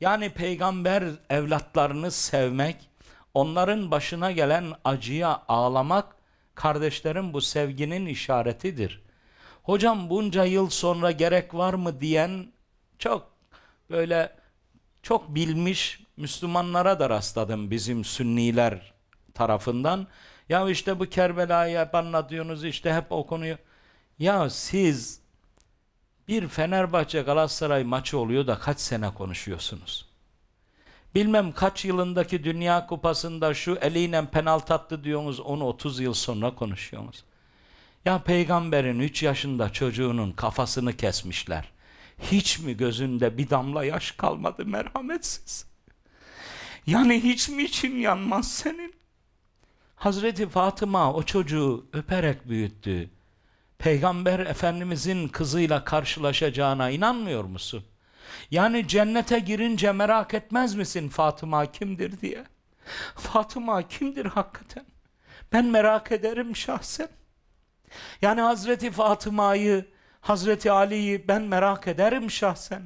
Yani peygamber evlatlarını sevmek, onların başına gelen acıya ağlamak, kardeşlerin bu sevginin işaretidir. Hocam bunca yıl sonra gerek var mı diyen çok böyle çok bilmiş Müslümanlara da rastladım bizim Sünniler tarafından. Ya işte bu Kerbela'yı hep anlatıyorsunuz işte hep o konuyu. Ya siz bir Fenerbahçe Galatasaray maçı oluyor da kaç sene konuşuyorsunuz? Bilmem kaç yılındaki Dünya Kupası'nda şu eliyle penaltı attı diyorsunuz onu 30 yıl sonra konuşuyorsunuz. Ya peygamberin 3 yaşında çocuğunun kafasını kesmişler. Hiç mi gözünde bir damla yaş kalmadı merhametsiz? Yani hiç mi için yanmaz senin? Hazreti Fatıma o çocuğu öperek büyüttü. Peygamber Efendimizin kızıyla karşılaşacağına inanmıyor musun? Yani cennete girince merak etmez misin Fatıma kimdir diye? Fatıma kimdir hakikaten? Ben merak ederim şahsen. Yani Hazreti Fatıma'yı, Hazreti Ali'yi ben merak ederim şahsen.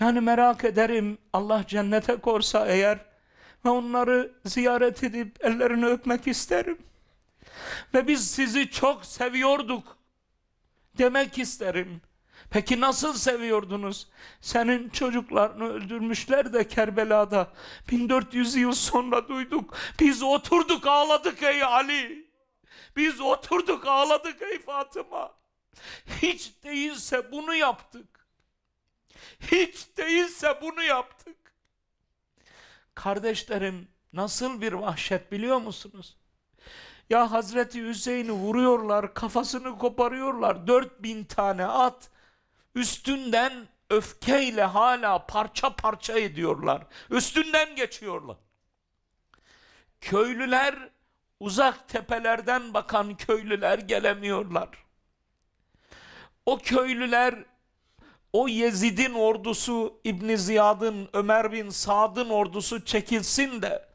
Yani merak ederim Allah cennete korsa eğer ve onları ziyaret edip ellerini öpmek isterim. Ve biz sizi çok seviyorduk demek isterim. Peki nasıl seviyordunuz? Senin çocuklarını öldürmüşler de Kerbela'da. 1400 yıl sonra duyduk. Biz oturduk ağladık ey Ali. Biz oturduk ağladık ey Fatıma. Hiç değilse bunu yaptık. Hiç değilse bunu yaptık. Kardeşlerim nasıl bir vahşet biliyor musunuz? Ya Hazreti Hüseyin'i vuruyorlar, kafasını koparıyorlar. 4000 tane at üstünden öfkeyle hala parça parça ediyorlar. Üstünden geçiyorlar. Köylüler uzak tepelerden bakan köylüler gelemiyorlar. O köylüler o Yezid'in ordusu İbn Ziyad'ın Ömer bin Sad'ın ordusu çekilsin de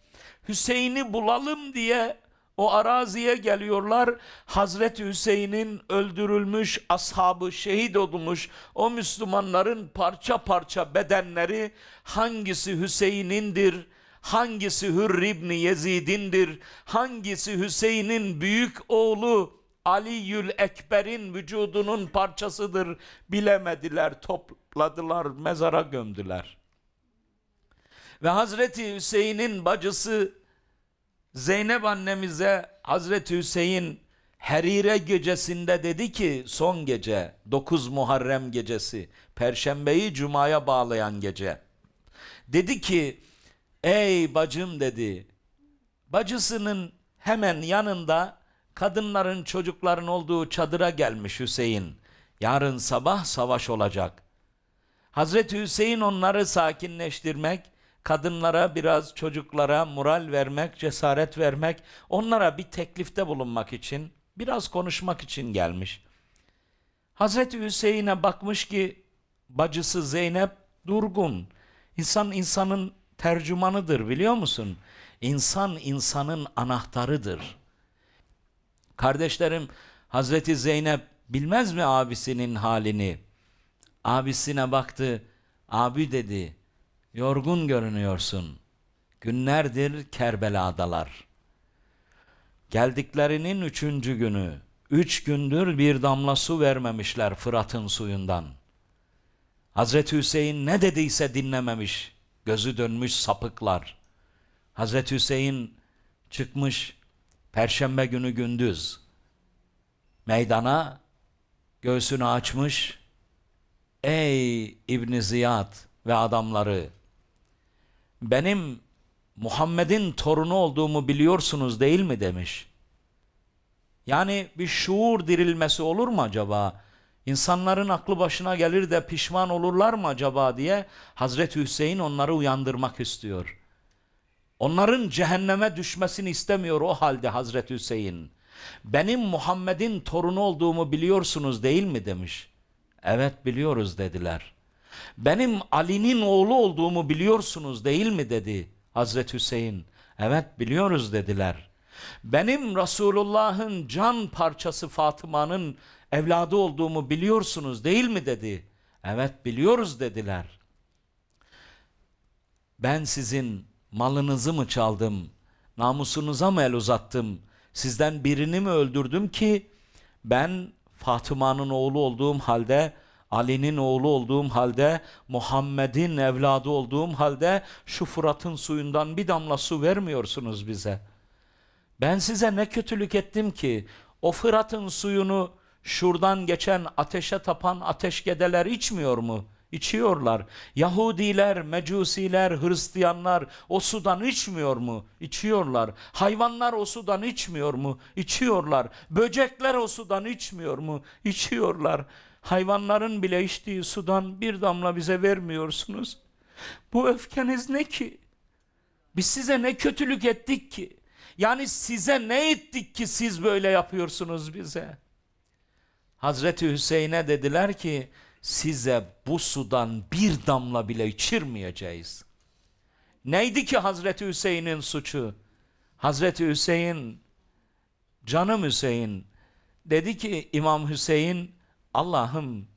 Hüseyin'i bulalım diye o araziye geliyorlar. Hazreti Hüseyin'in öldürülmüş ashabı şehit olmuş o Müslümanların parça parça bedenleri hangisi Hüseyin'indir? Hangisi Hürr İbni Yezid'indir? Hangisi Hüseyin'in büyük oğlu Aliyül Ekber'in vücudunun parçasıdır bilemediler topladılar mezara gömdüler. Ve Hazreti Hüseyin'in bacısı Zeynep annemize Hazreti Hüseyin Herire gecesinde dedi ki son gece 9 Muharrem gecesi Perşembeyi Cuma'ya bağlayan gece dedi ki ey bacım dedi bacısının hemen yanında kadınların çocukların olduğu çadıra gelmiş Hüseyin yarın sabah savaş olacak Hazreti Hüseyin onları sakinleştirmek kadınlara biraz çocuklara moral vermek, cesaret vermek, onlara bir teklifte bulunmak için, biraz konuşmak için gelmiş. Hazreti Hüseyin'e bakmış ki bacısı Zeynep durgun. İnsan insanın tercümanıdır biliyor musun? İnsan insanın anahtarıdır. Kardeşlerim Hazreti Zeynep bilmez mi abisinin halini? Abisine baktı, abi dedi Yorgun görünüyorsun. Günlerdir Kerbela'dalar. Geldiklerinin üçüncü günü. Üç gündür bir damla su vermemişler Fırat'ın suyundan. Hazreti Hüseyin ne dediyse dinlememiş. Gözü dönmüş sapıklar. Hazreti Hüseyin çıkmış perşembe günü gündüz meydana göğsünü açmış. Ey İbn Ziyad ve adamları benim Muhammed'in torunu olduğumu biliyorsunuz değil mi demiş. Yani bir şuur dirilmesi olur mu acaba? İnsanların aklı başına gelir de pişman olurlar mı acaba diye Hazreti Hüseyin onları uyandırmak istiyor. Onların cehenneme düşmesini istemiyor o halde Hazreti Hüseyin. Benim Muhammed'in torunu olduğumu biliyorsunuz değil mi demiş. Evet biliyoruz dediler. Benim Ali'nin oğlu olduğumu biliyorsunuz değil mi dedi Hazreti Hüseyin. Evet biliyoruz dediler. Benim Resulullah'ın can parçası Fatıma'nın evladı olduğumu biliyorsunuz değil mi dedi. Evet biliyoruz dediler. Ben sizin malınızı mı çaldım, namusunuza mı el uzattım, sizden birini mi öldürdüm ki ben Fatıma'nın oğlu olduğum halde Ali'nin oğlu olduğum halde, Muhammed'in evladı olduğum halde şu Fırat'ın suyundan bir damla su vermiyorsunuz bize. Ben size ne kötülük ettim ki o Fırat'ın suyunu şuradan geçen ateşe tapan ateşgedeler içmiyor mu? İçiyorlar. Yahudiler, Mecusiler, Hristiyanlar o sudan içmiyor mu? İçiyorlar. Hayvanlar o sudan içmiyor mu? İçiyorlar. Böcekler o sudan içmiyor mu? İçiyorlar hayvanların bile içtiği sudan bir damla bize vermiyorsunuz. Bu öfkeniz ne ki? Biz size ne kötülük ettik ki? Yani size ne ettik ki siz böyle yapıyorsunuz bize? Hazreti Hüseyin'e dediler ki size bu sudan bir damla bile içirmeyeceğiz. Neydi ki Hazreti Hüseyin'in suçu? Hazreti Hüseyin, canım Hüseyin dedi ki İmam Hüseyin Allah'ım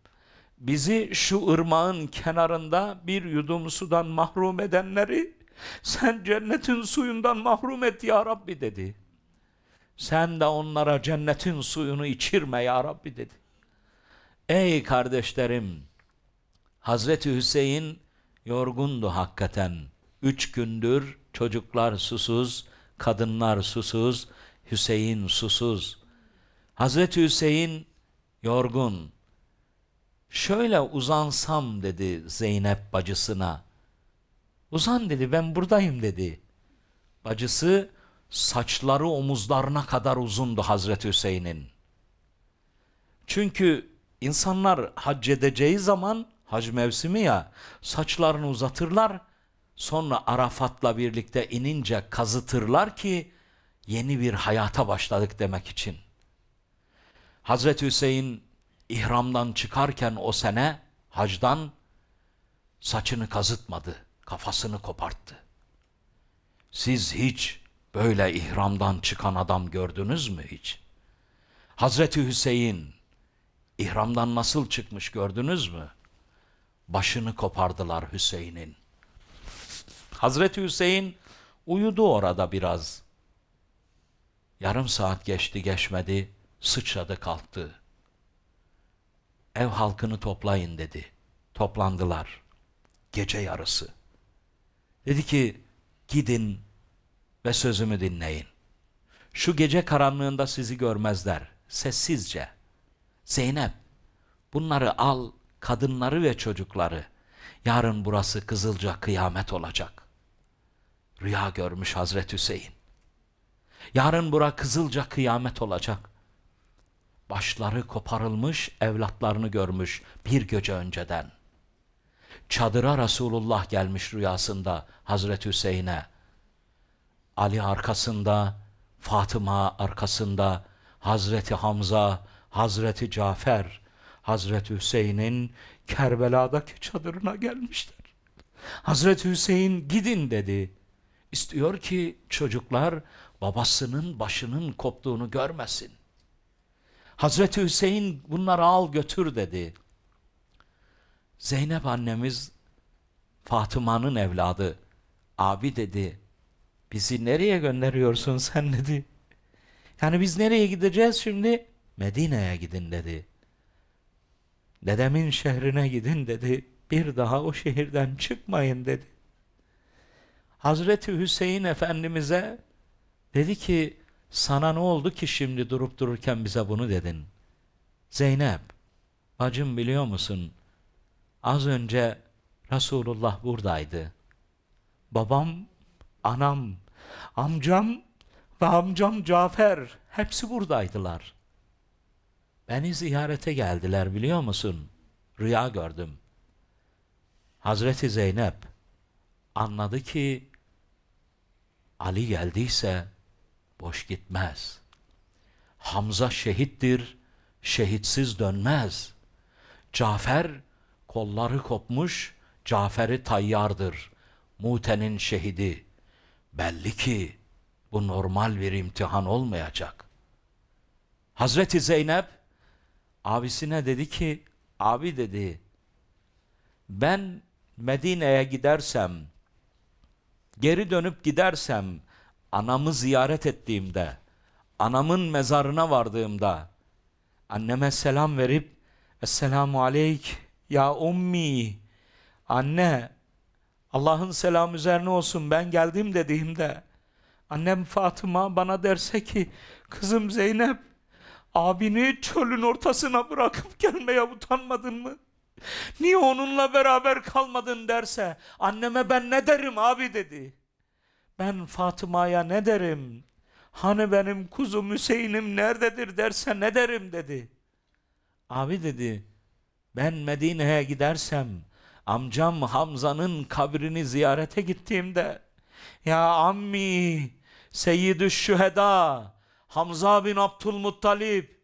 bizi şu ırmağın kenarında bir yudum sudan mahrum edenleri sen cennetin suyundan mahrum et ya Rabbi dedi. Sen de onlara cennetin suyunu içirme ya Rabbi dedi. Ey kardeşlerim, Hazreti Hüseyin yorgundu hakikaten. Üç gündür çocuklar susuz, kadınlar susuz, Hüseyin susuz. Hazreti Hüseyin yorgun. Şöyle uzansam dedi Zeynep bacısına. Uzan dedi ben buradayım dedi. Bacısı saçları omuzlarına kadar uzundu Hazreti Hüseyin'in. Çünkü insanlar hac edeceği zaman hac mevsimi ya saçlarını uzatırlar sonra Arafat'la birlikte inince kazıtırlar ki yeni bir hayata başladık demek için. Hazreti Hüseyin ihramdan çıkarken o sene hacdan saçını kazıtmadı, kafasını koparttı. Siz hiç böyle ihramdan çıkan adam gördünüz mü hiç? Hazreti Hüseyin ihramdan nasıl çıkmış gördünüz mü? Başını kopardılar Hüseyin'in. Hazreti Hüseyin uyudu orada biraz. Yarım saat geçti geçmedi sıçradı kalktı. Ev halkını toplayın dedi. Toplandılar. Gece yarısı. Dedi ki gidin ve sözümü dinleyin. Şu gece karanlığında sizi görmezler. Sessizce. Zeynep bunları al kadınları ve çocukları. Yarın burası kızılca kıyamet olacak. Rüya görmüş Hazreti Hüseyin. Yarın bura kızılca kıyamet olacak başları koparılmış evlatlarını görmüş bir gece önceden. Çadıra Resulullah gelmiş rüyasında Hazreti Hüseyin'e. Ali arkasında, Fatıma arkasında, Hazreti Hamza, Hazreti Cafer, Hazreti Hüseyin'in Kerbela'daki çadırına gelmişler. Hazreti Hüseyin gidin dedi. İstiyor ki çocuklar babasının başının koptuğunu görmesin. Hazreti Hüseyin bunları al götür dedi. Zeynep annemiz Fatıma'nın evladı. Abi dedi bizi nereye gönderiyorsun sen dedi. Yani biz nereye gideceğiz şimdi? Medine'ye gidin dedi. Dedemin şehrine gidin dedi. Bir daha o şehirden çıkmayın dedi. Hazreti Hüseyin Efendimiz'e dedi ki sana ne oldu ki şimdi durup dururken bize bunu dedin? Zeynep, bacım biliyor musun? Az önce Resulullah buradaydı. Babam, anam, amcam ve amcam Cafer hepsi buradaydılar. Beni ziyarete geldiler biliyor musun? Rüya gördüm. Hazreti Zeynep anladı ki Ali geldiyse boş gitmez. Hamza şehittir, şehitsiz dönmez. Cafer kolları kopmuş, Cafer'i tayyardır. Mute'nin şehidi. Belli ki bu normal bir imtihan olmayacak. Hazreti Zeynep abisine dedi ki, abi dedi, ben Medine'ye gidersem, geri dönüp gidersem, anamı ziyaret ettiğimde, anamın mezarına vardığımda, anneme selam verip, Esselamu aleyk ya ummi, anne, Allah'ın selamı üzerine olsun ben geldim dediğimde, annem Fatıma bana derse ki, kızım Zeynep, abini çölün ortasına bırakıp gelmeye utanmadın mı? Niye onunla beraber kalmadın derse, anneme ben ne derim abi dedi ben Fatıma'ya ne derim? Hani benim kuzum Hüseyin'im nerededir derse ne derim dedi. Abi dedi ben Medine'ye gidersem amcam Hamza'nın kabrini ziyarete gittiğimde ya ammi seyyidü şüheda Hamza bin Abdülmuttalip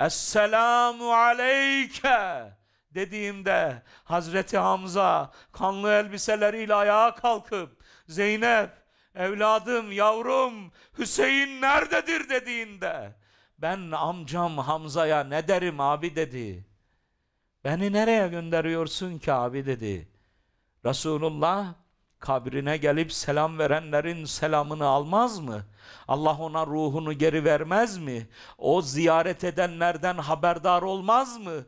Esselamu aleyke dediğimde Hazreti Hamza kanlı elbiseleriyle ayağa kalkıp Zeynep evladım, yavrum Hüseyin nerededir dediğinde ben amcam Hamza'ya ne derim abi dedi. Beni nereye gönderiyorsun ki abi dedi. Resulullah kabrine gelip selam verenlerin selamını almaz mı? Allah ona ruhunu geri vermez mi? O ziyaret edenlerden haberdar olmaz mı?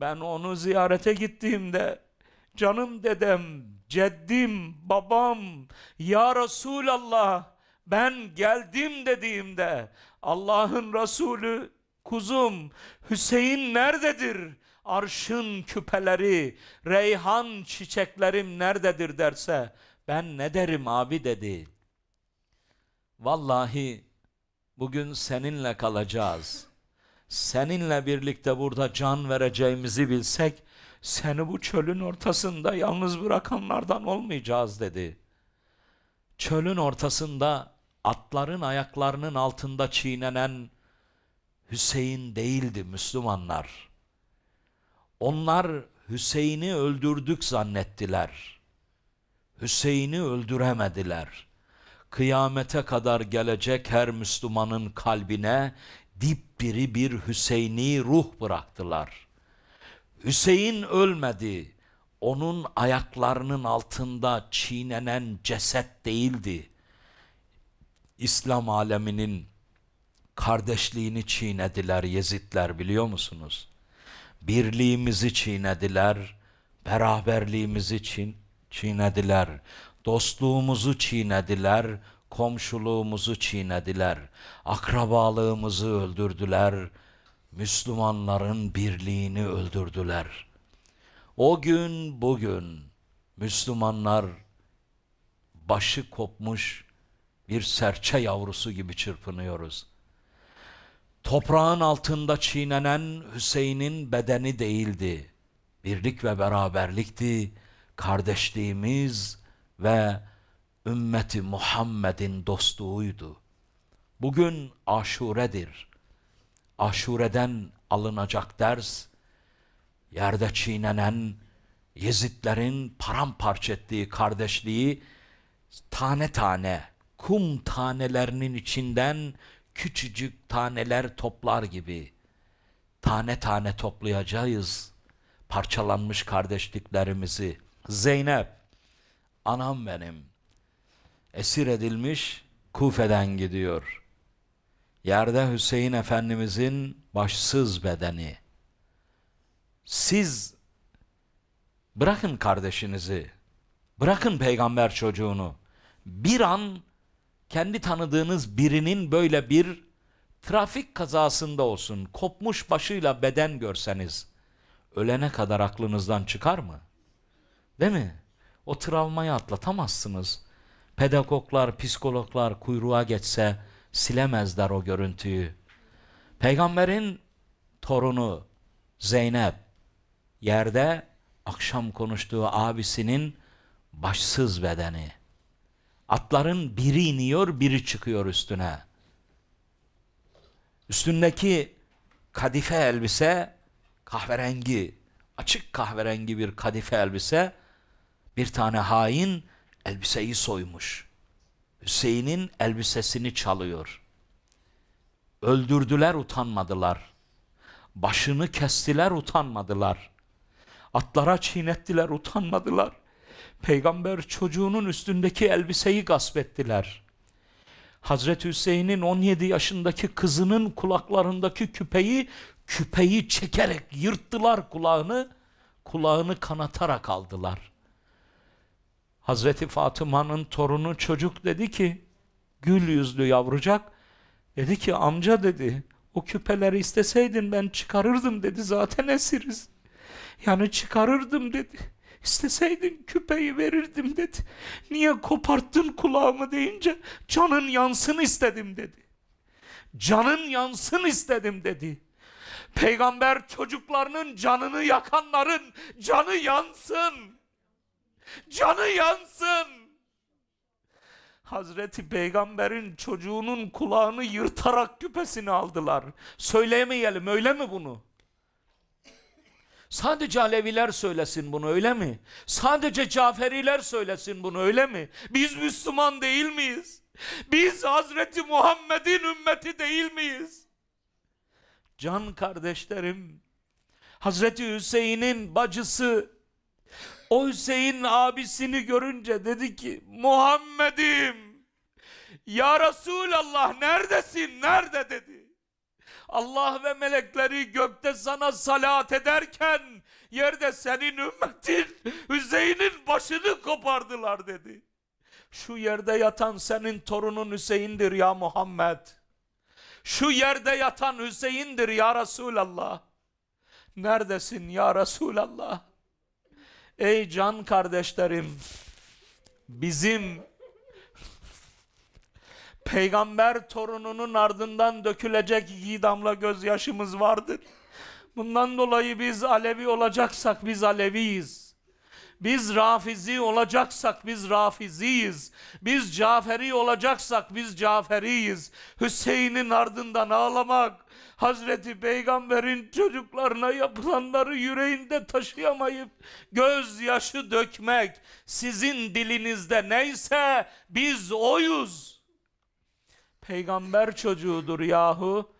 Ben onu ziyarete gittiğimde canım dedem, ceddim, babam, ya Resulallah ben geldim dediğimde Allah'ın Resulü kuzum Hüseyin nerededir? Arşın küpeleri, reyhan çiçeklerim nerededir derse ben ne derim abi dedi. Vallahi bugün seninle kalacağız. Seninle birlikte burada can vereceğimizi bilsek seni bu çölün ortasında yalnız bırakanlardan olmayacağız dedi. Çölün ortasında atların ayaklarının altında çiğnenen Hüseyin değildi Müslümanlar. Onlar Hüseyin'i öldürdük zannettiler. Hüseyin'i öldüremediler. Kıyamete kadar gelecek her Müslümanın kalbine dipbiri bir Hüseyin'i ruh bıraktılar.'' Hüseyin ölmedi. Onun ayaklarının altında çiğnenen ceset değildi. İslam aleminin kardeşliğini çiğnediler Yezidler biliyor musunuz? Birliğimizi çiğnediler, beraberliğimizi çiğ çiğnediler, dostluğumuzu çiğnediler, komşuluğumuzu çiğnediler, akrabalığımızı öldürdüler.'' Müslümanların birliğini öldürdüler. O gün bugün Müslümanlar başı kopmuş bir serçe yavrusu gibi çırpınıyoruz. Toprağın altında çiğnenen Hüseyin'in bedeni değildi. Birlik ve beraberlikti. Kardeşliğimiz ve ümmeti Muhammed'in dostluğuydu. Bugün aşuredir aşureden alınacak ders, yerde çiğnenen Yezidlerin paramparça ettiği kardeşliği tane tane, kum tanelerinin içinden küçücük taneler toplar gibi tane tane toplayacağız parçalanmış kardeşliklerimizi. Zeynep, anam benim, esir edilmiş Kufe'den gidiyor.'' Yerde Hüseyin Efendimizin başsız bedeni. Siz bırakın kardeşinizi, bırakın peygamber çocuğunu. Bir an kendi tanıdığınız birinin böyle bir trafik kazasında olsun, kopmuş başıyla beden görseniz, ölene kadar aklınızdan çıkar mı? Değil mi? O travmayı atlatamazsınız. Pedagoglar, psikologlar kuyruğa geçse, silemezler o görüntüyü. Peygamberin torunu Zeynep yerde akşam konuştuğu abisinin başsız bedeni. Atların biri iniyor, biri çıkıyor üstüne. Üstündeki kadife elbise kahverengi, açık kahverengi bir kadife elbise bir tane hain elbiseyi soymuş. Hüseyin'in elbisesini çalıyor. Öldürdüler utanmadılar. Başını kestiler utanmadılar. Atlara çiğnettiler utanmadılar. Peygamber çocuğunun üstündeki elbiseyi gasp ettiler. Hazreti Hüseyin'in 17 yaşındaki kızının kulaklarındaki küpeyi küpeyi çekerek yırttılar kulağını, kulağını kanatarak aldılar.'' Hazreti Fatıma'nın torunu çocuk dedi ki, gül yüzlü yavrucak, dedi ki amca dedi, o küpeleri isteseydin ben çıkarırdım dedi, zaten esiriz. Yani çıkarırdım dedi, isteseydin küpeyi verirdim dedi. Niye koparttın kulağımı deyince, canın yansın istedim dedi. Canın yansın istedim dedi. Peygamber çocuklarının canını yakanların canı yansın. Canı yansın. Hazreti Peygamber'in çocuğunun kulağını yırtarak küpesini aldılar. Söyleyemeyelim, öyle mi bunu? Sadece Aleviler söylesin bunu öyle mi? Sadece Caferiler söylesin bunu öyle mi? Biz Müslüman değil miyiz? Biz Hazreti Muhammed'in ümmeti değil miyiz? Can kardeşlerim, Hazreti Hüseyin'in bacısı o Hüseyin abisini görünce dedi ki Muhammed'im ya Resulallah neredesin nerede dedi. Allah ve melekleri gökte sana salat ederken yerde senin ümmetin Hüseyin'in başını kopardılar dedi. Şu yerde yatan senin torunun Hüseyin'dir ya Muhammed. Şu yerde yatan Hüseyin'dir ya Resulallah. Neredesin ya Resulallah? Ey can kardeşlerim bizim peygamber torununun ardından dökülecek iyi damla gözyaşımız vardır. Bundan dolayı biz Alevi olacaksak biz Aleviyiz. Biz Rafizi olacaksak biz Rafiziyiz. Biz Caferi olacaksak biz Caferiyiz. Hüseyin'in ardından ağlamak, Hazreti Peygamber'in çocuklarına yapılanları yüreğinde taşıyamayıp gözyaşı dökmek sizin dilinizde neyse biz oyuz. Peygamber çocuğudur yahu.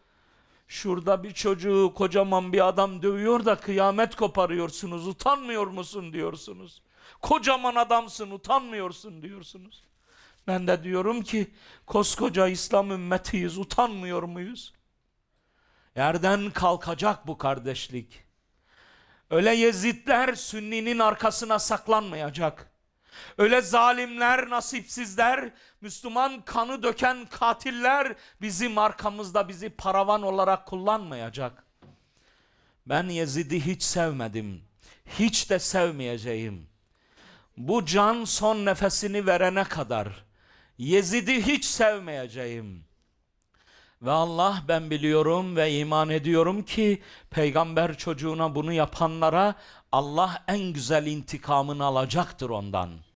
Şurada bir çocuğu kocaman bir adam dövüyor da kıyamet koparıyorsunuz. Utanmıyor musun diyorsunuz. Kocaman adamsın utanmıyorsun diyorsunuz. Ben de diyorum ki koskoca İslam ümmetiyiz utanmıyor muyuz? Yerden kalkacak bu kardeşlik. Öyle Yezidler Sünni'nin arkasına saklanmayacak. Öyle zalimler, nasipsizler, Müslüman kanı döken katiller bizi markamızda bizi paravan olarak kullanmayacak. Ben Yezid'i hiç sevmedim. Hiç de sevmeyeceğim. Bu can son nefesini verene kadar Yezid'i hiç sevmeyeceğim. Ve Allah ben biliyorum ve iman ediyorum ki peygamber çocuğuna bunu yapanlara Allah en güzel intikamını alacaktır ondan.